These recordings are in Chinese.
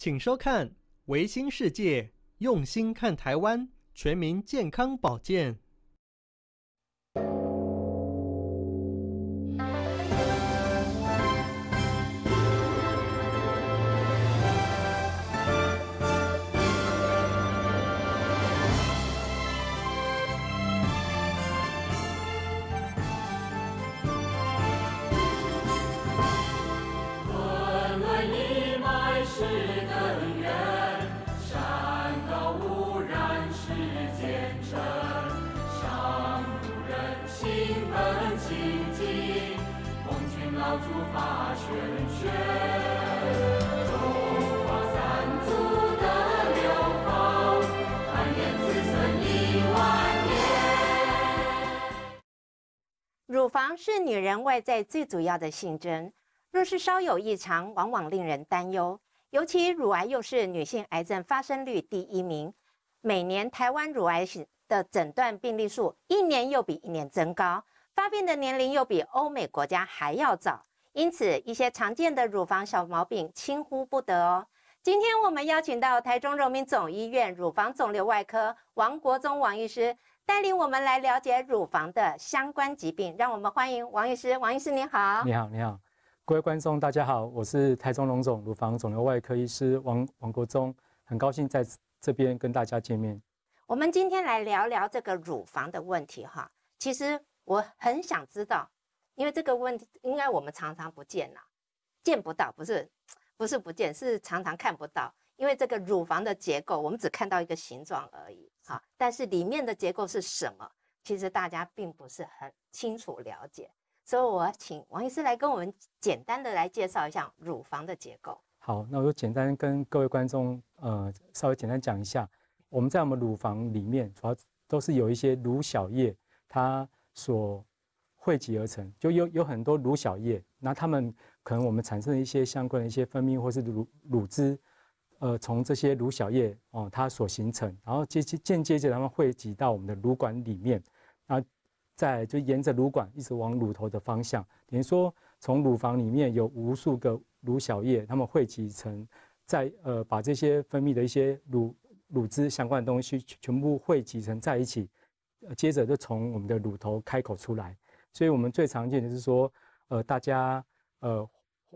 请收看《维新世界》，用心看台湾，全民健康保健。是女人外在最主要的性征，若是稍有异常，往往令人担忧。尤其乳癌又是女性癌症发生率第一名，每年台湾乳癌的诊断病例数一年又比一年增高，发病的年龄又比欧美国家还要早，因此一些常见的乳房小毛病轻忽不得哦。今天我们邀请到台中荣民总医院乳房肿瘤外科王国忠王医师。带领我们来了解乳房的相关疾病，让我们欢迎王医师。王医师您好，你好，你好，各位观众大家好，我是台中荣总乳房肿瘤外科医师王王国忠，很高兴在这边跟大家见面。我们今天来聊聊这个乳房的问题哈，其实我很想知道，因为这个问题应该我们常常不见呐，见不到，不是，不是不见，是常常看不到，因为这个乳房的结构，我们只看到一个形状而已。好，但是里面的结构是什么？其实大家并不是很清楚了解，所以我请王医师来跟我们简单的来介绍一下乳房的结构。好，那我就简单跟各位观众呃稍微简单讲一下，我们在我们乳房里面主要都是有一些乳小叶，它所汇集而成，就有有很多乳小叶，那它们可能我们产生一些相关的一些分泌或是乳乳汁。呃，从这些乳小叶哦，它所形成，然后接接间接着它们汇集到我们的乳管里面，然后再就沿着乳管一直往乳头的方向，等于说从乳房里面有无数个乳小叶，它们汇集成，在呃把这些分泌的一些乳乳汁相关的东西全部汇集成在一起，接着就从我们的乳头开口出来。所以我们最常见的是说，呃，大家呃。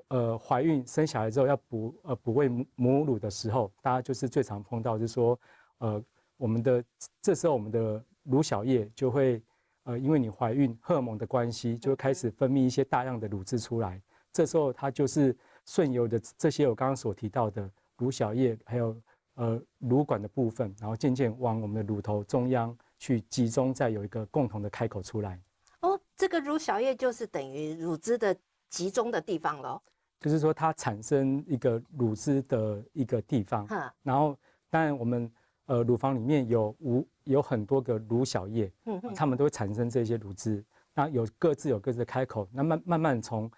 呃，怀孕生小孩之后要补呃补喂母乳的时候，大家就是最常碰到，就是说，呃，我们的这时候我们的乳小叶就会，呃，因为你怀孕荷尔蒙的关系，就会开始分泌一些大量的乳汁出来。这时候它就是顺游的这些我刚刚所提到的乳小叶，还有呃乳管的部分，然后渐渐往我们的乳头中央去集中在有一个共同的开口出来。哦，这个乳小叶就是等于乳汁的。集中的地方喽，就是说它产生一个乳汁的一个地方。嗯，然后当然我们呃乳房里面有无有很多个乳小液，嗯，他们都会产生这些乳汁。那有各自有各自的开口，那慢慢慢从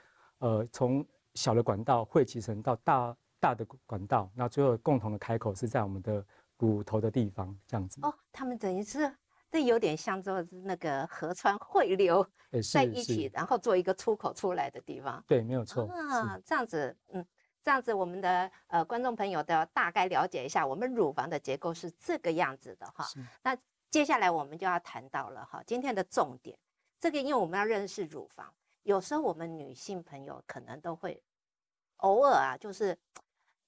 呃从小的管道汇集成到大大的管道，那最后共同的开口是在我们的乳头的地方，这样子。哦，他们等于是。这有点像做那个河川汇流，在一起，然后做一个出口出来的地方。对，没有错啊，这样子，嗯，这样子，我们的呃观众朋友都要大概了解一下，我们乳房的结构是这个样子的哈。那接下来我们就要谈到了哈，今天的重点，这个因为我们要认识乳房，有时候我们女性朋友可能都会偶尔啊，就是，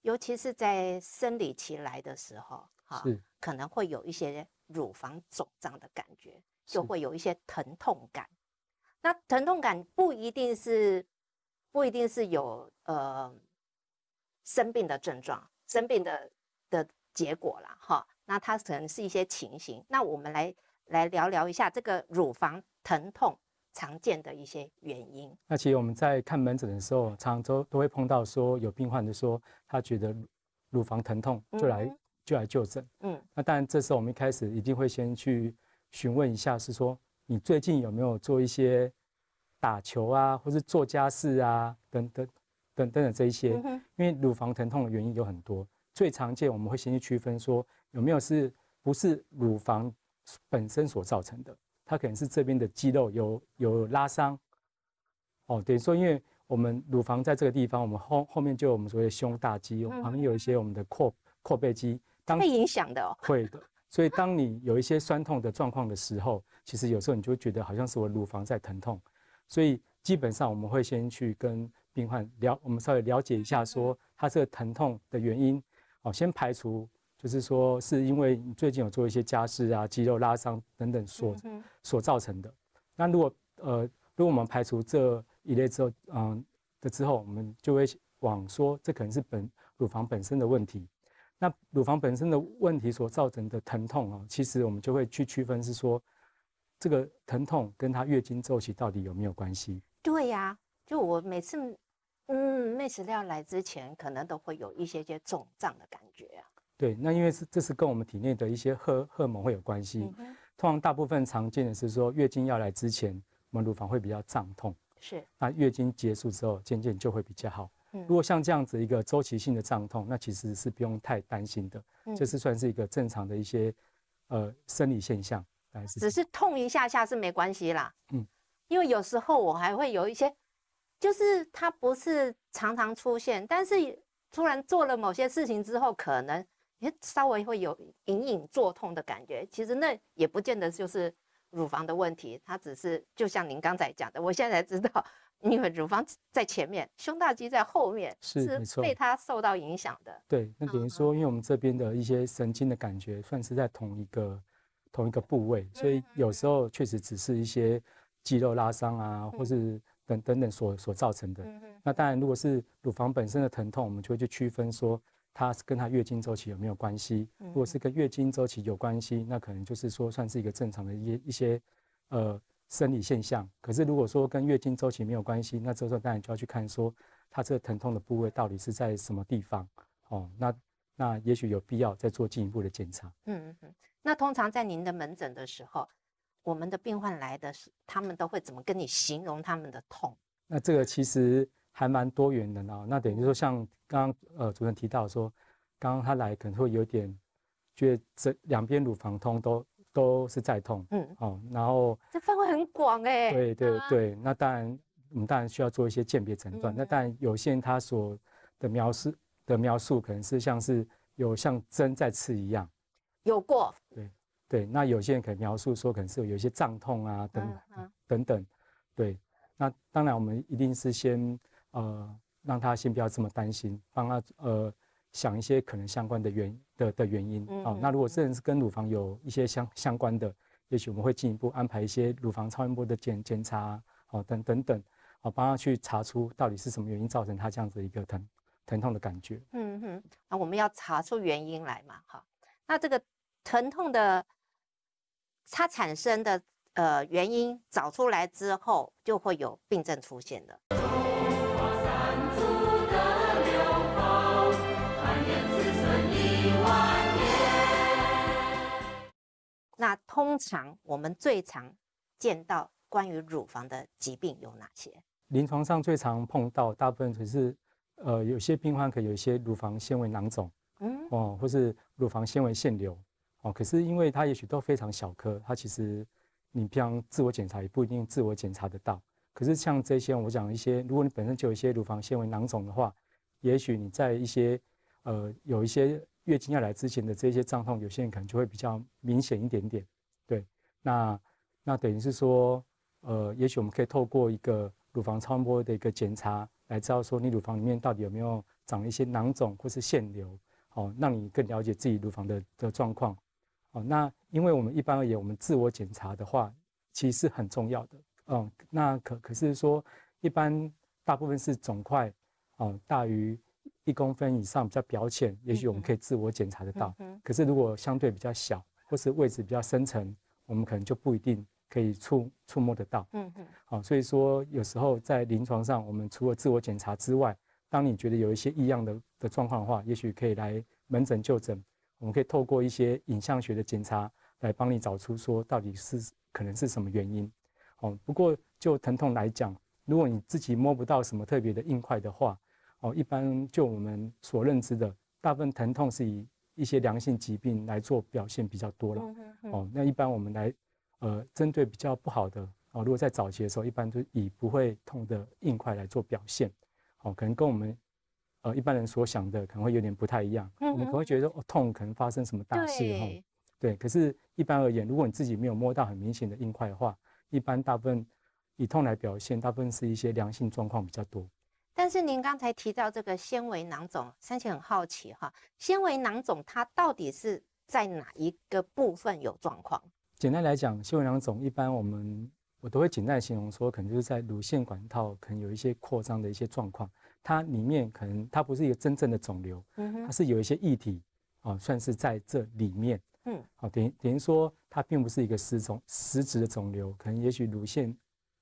尤其是在生理期来的时候哈，可能会有一些。乳房肿胀的感觉就会有一些疼痛感，那疼痛感不一定是不一定是有呃生病的症状、生病的的结果啦，哈。那它可能是一些情形。那我们来来聊聊一下这个乳房疼痛常见的一些原因。那其实我们在看门诊的时候，常都都会碰到说有病患的说他觉得乳房疼痛就来。就来就诊，嗯，那然，这时候我们一开始一定会先去询问一下，是说你最近有没有做一些打球啊，或是做家事啊，等等，等等等这一些，因为乳房疼痛的原因有很多，最常见我们会先去区分说有没有是不是乳房本身所造成的，它可能是这边的肌肉有有拉伤，哦，等于说因为我们乳房在这个地方，我们后后面就有我们所谓胸大肌，旁边有一些我们的阔阔背肌。会影响的，哦，会的。所以当你有一些酸痛的状况的时候，其实有时候你就会觉得好像是我乳房在疼痛。所以基本上我们会先去跟病患了，我们稍微了解一下，说他这个疼痛的原因，哦，先排除，就是说是因为你最近有做一些家事啊，肌肉拉伤等等所所造成的。那如果呃，如果我们排除这一类之后，嗯，的之后我们就会往说，这可能是本乳房本身的问题。那乳房本身的问题所造成的疼痛啊，其实我们就会去区分，是说这个疼痛跟她月经周期到底有没有关系？对呀，就我每次嗯，没经要来之前，可能都会有一些些肿胀的感觉。啊。对，那因为是这是跟我们体内的一些荷荷尔蒙会有关系。通常大部分常见的是说月经要来之前，我们乳房会比较胀痛。是，那月经结束之后，渐渐就会比较好。如果像这样子一个周期性的胀痛，那其实是不用太担心的，就是算是一个正常的一些，呃，生理现象。是只是痛一下下是没关系啦。嗯，因为有时候我还会有一些，就是它不是常常出现，但是突然做了某些事情之后，可能也稍微会有隐隐作痛的感觉。其实那也不见得就是乳房的问题，它只是就像您刚才讲的，我现在知道。因为乳房在前面，胸大肌在后面，是没错，被它受到影响的。对，那等于说，因为我们这边的一些神经的感觉，算是在同一个同一个部位，所以有时候确实只是一些肌肉拉伤啊，或是等等等所所造成的。那当然，如果是乳房本身的疼痛，我们就会去区分说，它跟它月经周期有没有关系。如果是跟月经周期有关系，那可能就是说，算是一个正常的一些一些呃。生理现象，可是如果说跟月经周期没有关系，那这时候当然就要去看说，他这个疼痛的部位到底是在什么地方，哦，那那也许有必要再做进一步的检查。嗯嗯嗯。那通常在您的门诊的时候，我们的病患来的是，他们都会怎么跟你形容他们的痛？那这个其实还蛮多元的哦。那等于说，像刚刚呃主任提到说，刚刚他来可能会有点觉得这两边乳房痛都。都是在痛，嗯，好，然后这范围很广哎，对对对，那当然我们当然需要做一些鉴别诊断，那然有些人他所的描述的描述可能是像是有像针在刺一样，有过，对对，那有些人可能描述说可能是有一些胀痛啊，等等等，对，那当然我们一定是先呃让他先不要这么担心，帮他呃。想一些可能相关的原的的原因啊，那如果这人是跟乳房有一些相相关的，也许我们会进一步安排一些乳房超音波的检检查啊等等等，哦，帮他去查出到底是什么原因造成他这样子一个疼疼痛的感觉。嗯哼，那我们要查出原因来嘛，哈，那这个疼痛的它产生的呃原因找出来之后，就会有病症出现的。那通常我们最常见到关于乳房的疾病有哪些？临床上最常碰到，大部分只是呃，有些病患可有一些乳房纤维囊肿，嗯，哦，或是乳房纤维腺瘤，哦，可是因为它也许都非常小颗，它其实你平常自我检查也不一定自我检查得到。可是像这些，我讲一些，如果你本身就有一些乳房纤维囊肿的话，也许你在一些呃有一些。月经要来之前的这些胀痛，有些人可能就会比较明显一点点。对，那那等于是说，呃，也许我们可以透过一个乳房超音波的一个检查，来知道说你乳房里面到底有没有长一些囊肿或是腺瘤，哦，让你更了解自己乳房的的状况。哦，那因为我们一般而言，我们自我检查的话，其实是很重要的。嗯，那可可是说，一般大部分是肿块，哦，大于。一公分以上比较表浅，也许我们可以自我检查得到。可是如果相对比较小，或是位置比较深层，我们可能就不一定可以触触摸得到。嗯嗯。好，所以说有时候在临床上，我们除了自我检查之外，当你觉得有一些异样的的状况的话，也许可以来门诊就诊。我们可以透过一些影像学的检查来帮你找出说到底是可能是什么原因。哦，不过就疼痛来讲，如果你自己摸不到什么特别的硬块的话。哦，一般就我们所认知的，大部分疼痛是以一些良性疾病来做表现比较多了。哦，那一般我们来，呃，针对比较不好的，哦，如果在早期的时候，一般都以不会痛的硬块来做表现。哦，可能跟我们，呃，一般人所想的可能会有点不太一样。嗯，我们可能会觉得哦，痛可能发生什么大事哈？对，可是一般而言，如果你自己没有摸到很明显的硬块的话，一般大部分以痛来表现，大部分是一些良性状况比较多。但是您刚才提到这个纤维囊肿，三姐很好奇哈，纤维囊肿它到底是在哪一个部分有状况？简单来讲，纤维囊肿一般我们我都会简单形容说，可能就是在乳腺管道可能有一些扩张的一些状况，它里面可能它不是一个真正的肿瘤，它是有一些异体啊，算是在这里面，嗯，好，等于等于说它并不是一个实肿实质的肿瘤，可能也许乳腺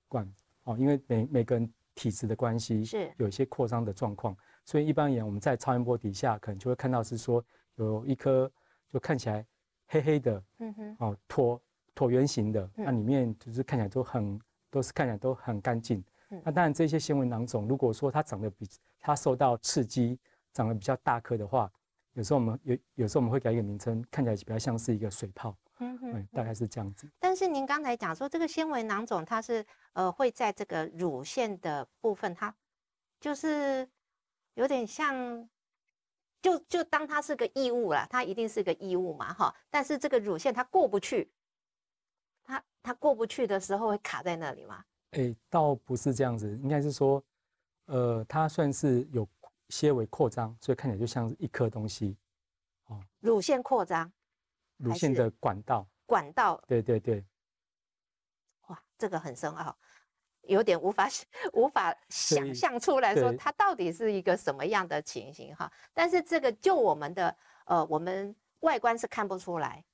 管哦，因为每每个人。体质的关系是有一些扩张的状况，所以一般而言，我们在超音波底下可能就会看到是说有一颗就看起来黑黑的，嗯哼，哦，椭椭圆形的，那里面就是看起来都很都是看起来都很干净。那当然这些纤维囊肿，如果说它长得比它受到刺激长得比较大颗的话，有时候我们有有时候我们会给一个名称，看起来比较像是一个水泡。嗯，大概是这样子。但是您刚才讲说，这个纤维囊肿它是呃会在这个乳腺的部分，它就是有点像，就就当它是个异物啦，它一定是个异物嘛，哈。但是这个乳腺它过不去，它它过不去的时候会卡在那里吗？哎，倒不是这样子，应该是说，呃，它算是有些微扩张，所以看起来就像是一颗东西，哦，乳腺扩张。乳腺的管道，管道，对对对，哇，这个很深奥，有点无法 无法想象出来说它到底是一个什么样的情形哈。但是这个就我们的呃，我们外观是看不出来。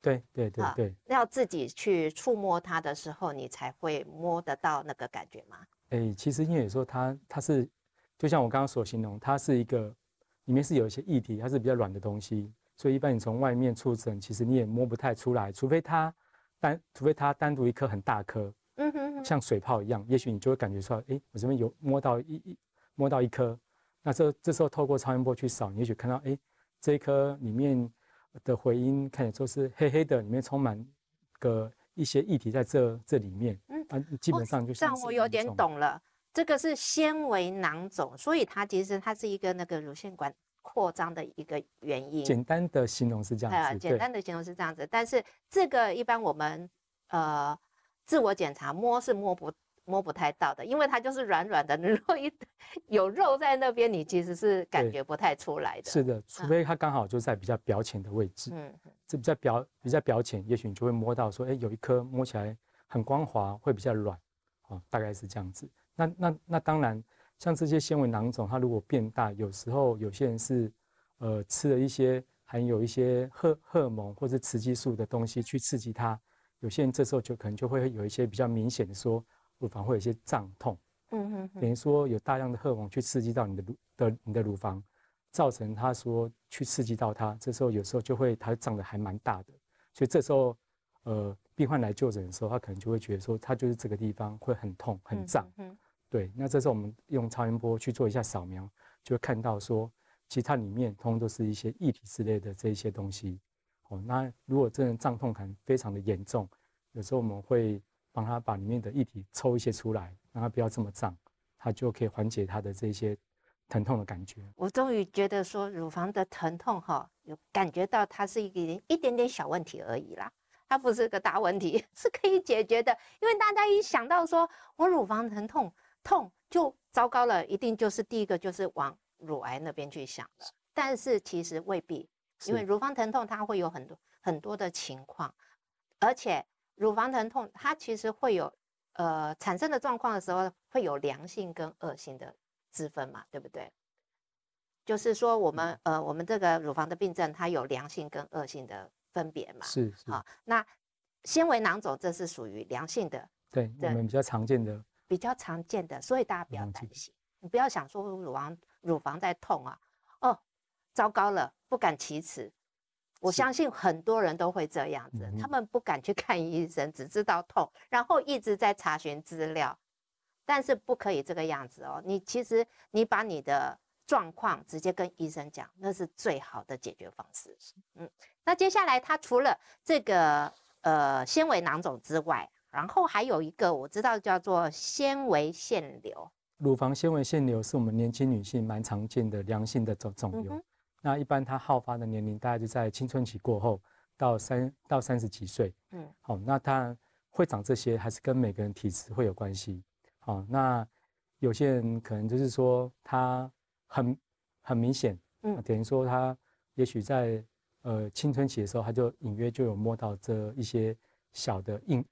对对对对，要自己去触摸它的时候，你才会摸得到那个感觉吗？哎，其实因为说它它是，就像我刚刚所形容，它是一个里面是有一些液体，它是比较软的东西。所以一般你从外面触诊，其实你也摸不太出来，除非它单，除非它单独一颗很大颗，嗯哼，像水泡一样，也许你就会感觉出来，哎，我这边有摸到一一摸到一颗，那这这时候透过超音波去扫，你也许看到，哎，这一颗里面的回音看起来都是黑黑的，里面充满个一些液体在这这里面，嗯，啊，基本上就像这我有点懂了，这个是纤维囊肿，所以它其实它是一个那个乳腺管。扩张的一个原因。简单的形容是这样子。简单的形容是这样子，但是这个一般我们呃自我检查摸是摸不摸不太到的，因为它就是软软的 果一有肉在那边，你其实是感觉不太出来的。是的，除非它刚好就在比较表浅的位置。嗯，这比较表比较表浅，也许你就会摸到说，哎，有一颗摸起来很光滑，会比较软，啊，大概是这样子。那那那当然。像这些纤维囊肿，它如果变大，有时候有些人是，呃，吃了一些含有一些荷荷尔蒙或者雌激素的东西去刺激它，有些人这时候就可能就会有一些比较明显的说，乳房会有一些胀痛，嗯哼，等于说有大量的荷尔蒙去刺激到你的乳的你的乳房，造成它说去刺激到它，这时候有时候就会它长得还蛮大的，所以这时候，呃，病患来就诊的时候，他可能就会觉得说，他就是这个地方会很痛很胀，嗯对，那这时候我们用超音波去做一下扫描，就会看到说，其实它里面通都是一些液体之类的这一些东西。哦，那如果真的胀痛感非常的严重，有时候我们会帮他把里面的液体抽一些出来，让他不要这么胀，他就可以缓解他的这些疼痛的感觉。我终于觉得说，乳房的疼痛哈，有感觉到它是一个一点点小问题而已啦，它不是个大问题，是可以解决的。因为大家一想到说我乳房疼痛。痛就糟糕了，一定就是第一个就是往乳癌那边去想了。但是其实未必，因为乳房疼痛它会有很多很多的情况，而且乳房疼痛它其实会有呃产生的状况的时候会有良性跟恶性的之分嘛，对不对？就是说我们呃我们这个乳房的病症它有良性跟恶性的分别嘛，是好。那纤维囊肿这是属于良性的，对，我们比较常见的。比较常见的，所以大家不要担心，你不要想说乳房乳房在痛啊，哦，糟糕了，不敢启齿。我相信很多人都会这样子，他们不敢去看医生，只知道痛，然后一直在查询资料，但是不可以这个样子哦。你其实你把你的状况直接跟医生讲，那是最好的解决方式。嗯，那接下来他除了这个呃纤维囊肿之外。然后还有一个我知道叫做纤维腺瘤，乳房纤维腺瘤是我们年轻女性蛮常见的良性的肿肿瘤。那一般它好发的年龄大概就在青春期过后到三到三十几岁。嗯，好，那当然会长这些还是跟每个人体质会有关系。好，那有些人可能就是说他很很明显，等于说他也许在呃青春期的时候他就隐约就有摸到这一些小的硬。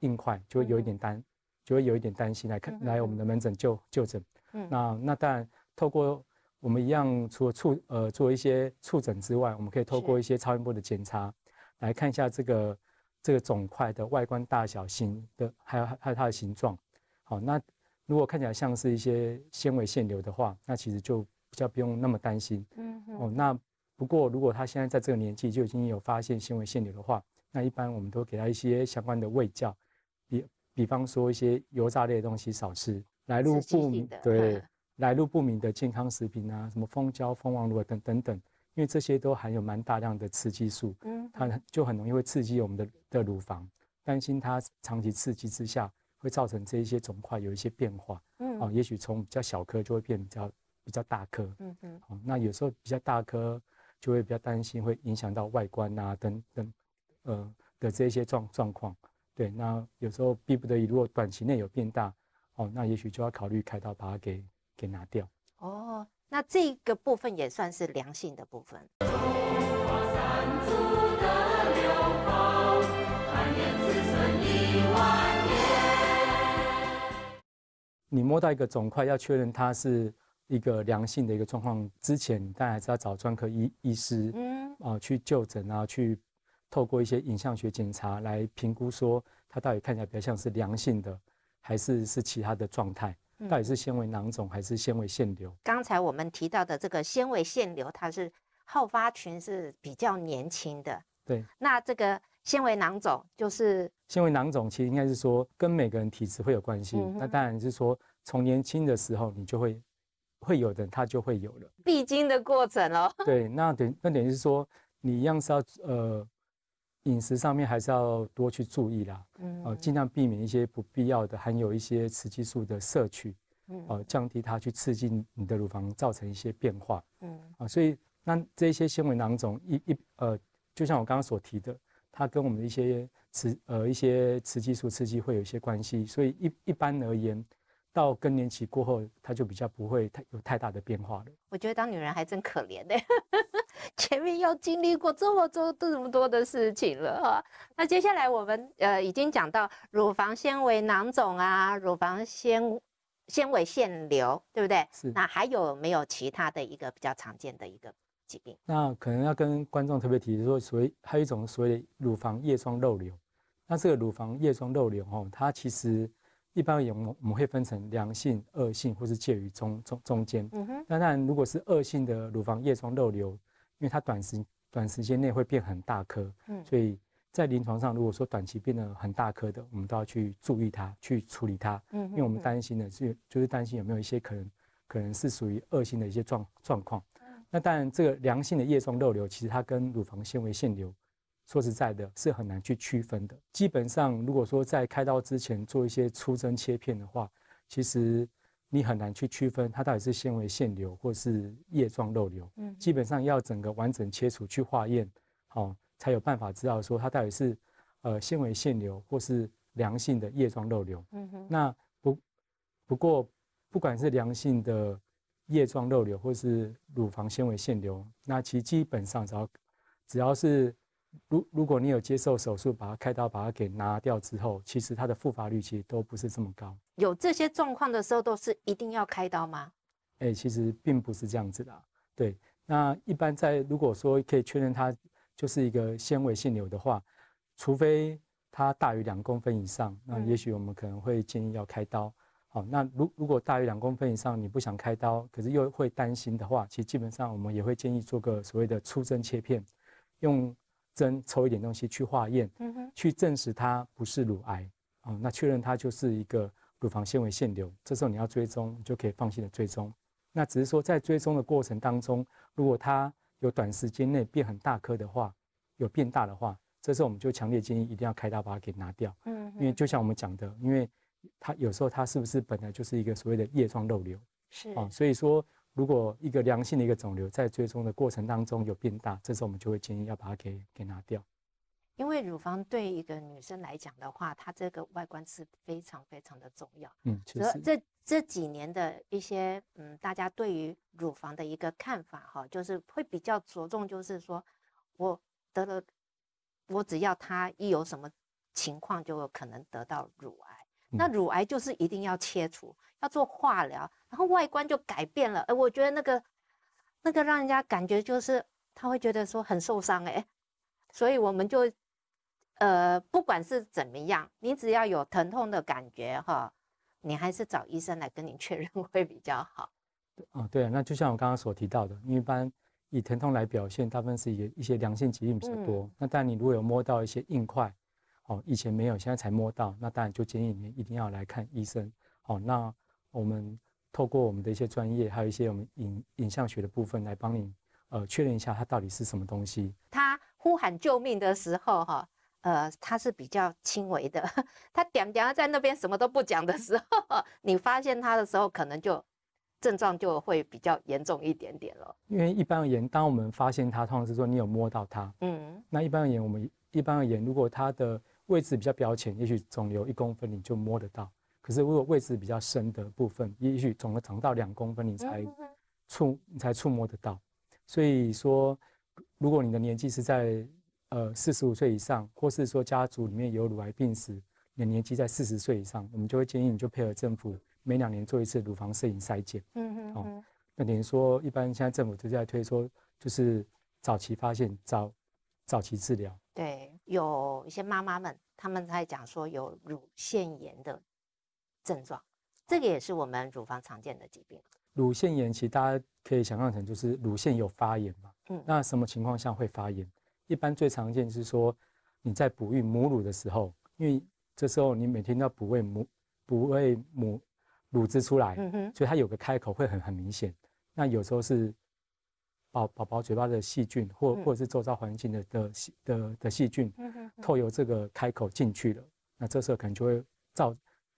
硬块就会有一点担，就会有一点担心来看来我们的门诊就就诊，嗯，那那当然透过我们一样，除了触呃做一些触诊之外，我们可以透过一些超音波的检查来看一下这个这个肿块的外观大小型的，还有还有它的形状。好，那如果看起来像是一些纤维腺瘤的话，那其实就比较不用那么担心，嗯哦，那不过如果他现在在这个年纪就已经有发现纤维腺瘤的话，那一般我们都给他一些相关的卫教。比方说，一些油炸类的东西少吃，来路不明对，来路不明的健康食品啊，什么蜂胶、蜂王乳等等等，因为这些都含有蛮大量的雌激素，嗯，它就很容易会刺激我们的的乳房，担心它长期刺激之下会造成这一些肿块有一些变化，嗯，啊，也许从比较小颗就会变比较比较大颗，嗯哼，那有时候比较大颗就会比较担心会影响到外观啊等等，呃的这些状状况。对，那有时候逼不得已，如果短期内有变大，哦，那也许就要考虑开刀把它给给拿掉。哦，那这个部分也算是良性的部分。你摸到一个肿块，要确认它是一个良性的一个状况之前，大家还是要找专科医医师，嗯，啊，去就诊啊，去。透过一些影像学检查来评估，说它到底看起来比较像是良性的，还是是其他的状态？到底是纤维囊肿还是纤维腺瘤？刚才我们提到的这个纤维腺瘤，它是好发群是比较年轻的。对，那这个纤维囊肿就是纤维囊肿，其实应该是说跟每个人体质会有关系。那当然是说从年轻的时候你就会会有的，它就会有了必经的过程哦。对，那等那等于是说你一样是要呃。饮食上面还是要多去注意啦，嗯，呃，尽量避免一些不必要的含有一些雌激素的摄取，嗯，呃，降低它去刺激你的乳房造成一些变化，嗯，啊，所以那这些纤维囊肿一一呃，就像我刚刚所提的，它跟我们一些雌呃一些雌激素刺激会有一些关系，所以一一般而言，到更年期过后，它就比较不会太有太大的变化了。我觉得当女人还真可怜呢。前面要经历过这么多这么多的事情了哈，那接下来我们呃已经讲到乳房纤维囊肿啊，乳房纤纤维腺瘤，对不对？是。那还有没有其他的一个比较常见的一个疾病？那可能要跟观众特别提说，所谓还有一种所谓乳房叶状肉瘤，那这个乳房叶状肉瘤哦，它其实一般也我们我们会分成良性、恶性或是介于中中中间。嗯哼。那当然，如果是恶性的乳房叶状肉瘤。因为它短时短时间内会变很大颗，嗯，所以在临床上，如果说短期变得很大颗的，我们都要去注意它，去处理它，嗯，因为我们担心的是，就是担心有没有一些可能，可能是属于恶性的一些状状况。那当然，这个良性的叶状肉瘤其实它跟乳房纤维腺瘤，说实在的，是很难去区分的。基本上，如果说在开刀之前做一些粗针切片的话，其实。你很难去区分它到底是纤维腺瘤或是液状漏瘤，嗯，基本上要整个完整切除去化验，好，才有办法知道说它到底是，呃，纤维腺瘤或是良性的液状漏瘤，嗯哼，那不，不过不管是良性的液状漏瘤或是乳房纤维腺瘤，那其基本上只要只要是。如如果你有接受手术，把它开刀，把它给拿掉之后，其实它的复发率其实都不是这么高。有这些状况的时候，都是一定要开刀吗？哎，其实并不是这样子的。对，那一般在如果说可以确认它就是一个纤维性瘤的话，除非它大于两公分以上，那也许我们可能会建议要开刀。好，那如如果大于两公分以上，你不想开刀，可是又会担心的话，其实基本上我们也会建议做个所谓的粗针切片，用。针抽一点东西去化验，去证实它不是乳癌啊，那确认它就是一个乳房纤维腺瘤。这时候你要追踪，就可以放心的追踪。那只是说在追踪的过程当中，如果它有短时间内变很大颗的话，有变大的话，这时候我们就强烈建议一定要开刀把它给拿掉。嗯，因为就像我们讲的，因为它有时候它是不是本来就是一个所谓的液状肉瘤？是啊，所以说。如果一个良性的一个肿瘤在追踪的过程当中有变大，这时候我们就会建议要把它给给拿掉。因为乳房对一个女生来讲的话，它这个外观是非常非常的重要。嗯，确实。这这几年的一些嗯，大家对于乳房的一个看法哈，就是会比较着重，就是说我得了，我只要它一有什么情况，就有可能得到乳癌。那乳癌就是一定要切除，要做化疗，然后外观就改变了。哎，我觉得那个，那个让人家感觉就是他会觉得说很受伤哎，所以我们就，呃，不管是怎么样，你只要有疼痛的感觉哈，你还是找医生来跟你确认会比较好。哦，对，那就像我刚刚所提到的，一般以疼痛来表现，大部分是一一些良性疾病比较多。那但你如果有摸到一些硬块，哦，以前没有，现在才摸到，那当然就建议你一定要来看医生。好，那我们透过我们的一些专业，还有一些我们影影像学的部分来帮你呃确认一下它到底是什么东西。它呼喊救命的时候哈，呃，它是比较轻微的；它点点在那边什么都不讲的时候，你发现它的时候，可能就症状就会比较严重一点点了。因为一般而言，当我们发现它，通常是说你有摸到它，嗯，那一般而言，我们一般而言，如果它的位置比较表浅，也许肿瘤一公分你就摸得到。可是如果位置比较深的部分，也许肿瘤长到两公分你才触你才触摸得到。所以说，如果你的年纪是在呃四十五岁以上，或是说家族里面有乳癌病史，你的年纪在四十岁以上，我们就会建议你就配合政府每两年做一次乳房摄影筛检。嗯哼。哦，那等于说一般现在政府都在推说就是早期发现、早早期治疗。对。有一些妈妈们，他们在讲说有乳腺炎的症状，这个也是我们乳房常见的疾病。乳腺炎其实大家可以想象成就是乳腺有发炎嘛。嗯，那什么情况下会发炎？一般最常见是说你在哺育母乳的时候，因为这时候你每天都要哺喂母哺喂母乳汁出来，所以它有个开口会很很明显。那有时候是。宝宝宝嘴巴的细菌，或或者是周遭环境的的的的细菌，嗯，透由这个开口进去了，那这时候可能就会造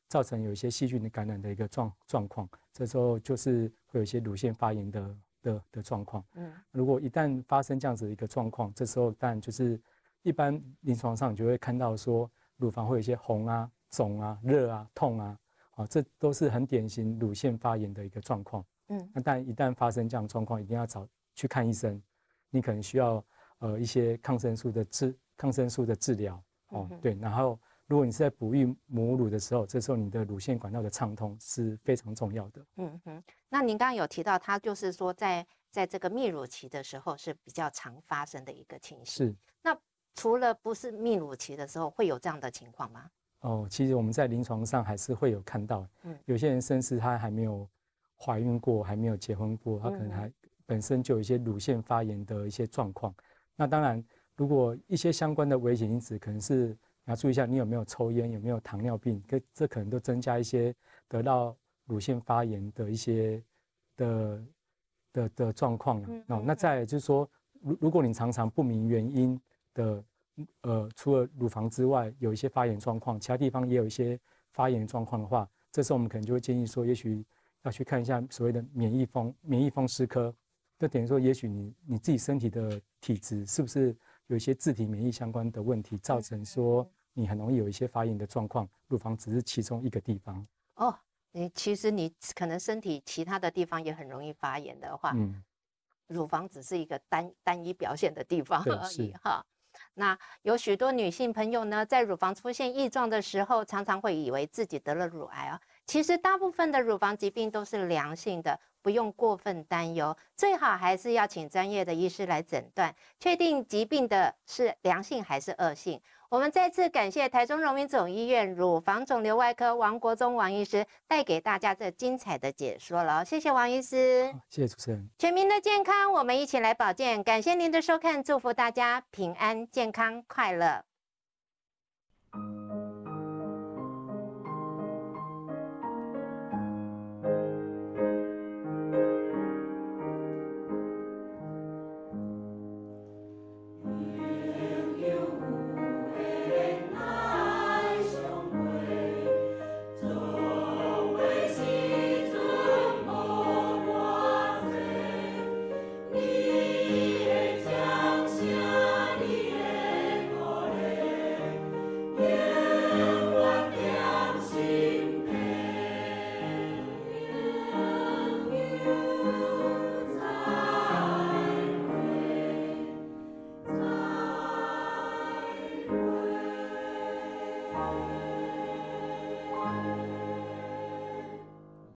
造成有一些细菌的感染的一个状状况，这时候就是会有一些乳腺发炎的的的状况，嗯，如果一旦发生这样子的一个状况，这时候但就是一般临床上就会看到说乳房会有一些红啊、肿啊、热啊、痛啊，啊，这都是很典型乳腺发炎的一个状况，嗯，那但一旦发生这样状况，一定要找。去看医生，你可能需要呃一些抗生素的治抗生素的治疗哦，对。然后如果你是在哺育母乳的时候，这时候你的乳腺管道的畅通是非常重要的。嗯哼，那您刚刚有提到，它就是说在在这个泌乳期的时候是比较常发生的一个情是。那除了不是泌乳期的时候会有这样的情况吗？哦，其实我们在临床上还是会有看到，嗯，有些人甚至她还没有怀孕过，还没有结婚过，她可能还。本身就有一些乳腺发炎的一些状况，那当然，如果一些相关的危险因子可能是要注意一下，你有没有抽烟，有没有糖尿病，这这可能都增加一些得到乳腺发炎的一些的的的状况了。哦，那再就是说，如如果你常常不明原因的呃，除了乳房之外，有一些发炎状况，其他地方也有一些发炎状况的话，这时候我们可能就会建议说，也许要去看一下所谓的免疫风免疫风湿科。就等于说，也许你你自己身体的体质是不是有一些自体免疫相关的问题，造成说你很容易有一些发炎的状况，乳房只是其中一个地方。哦，你其实你可能身体其他的地方也很容易发炎的话，嗯，乳房只是一个单单一表现的地方而已哈。那有许多女性朋友呢，在乳房出现异状的时候，常常会以为自己得了乳癌啊。其实大部分的乳房疾病都是良性的。不用过分担忧，最好还是要请专业的医师来诊断，确定疾病的是良性还是恶性。我们再次感谢台中荣民总医院乳房肿瘤外科王国忠王医师带给大家这精彩的解说了，谢谢王医师，谢谢主持人。全民的健康，我们一起来保健。感谢您的收看，祝福大家平安、健康、快乐。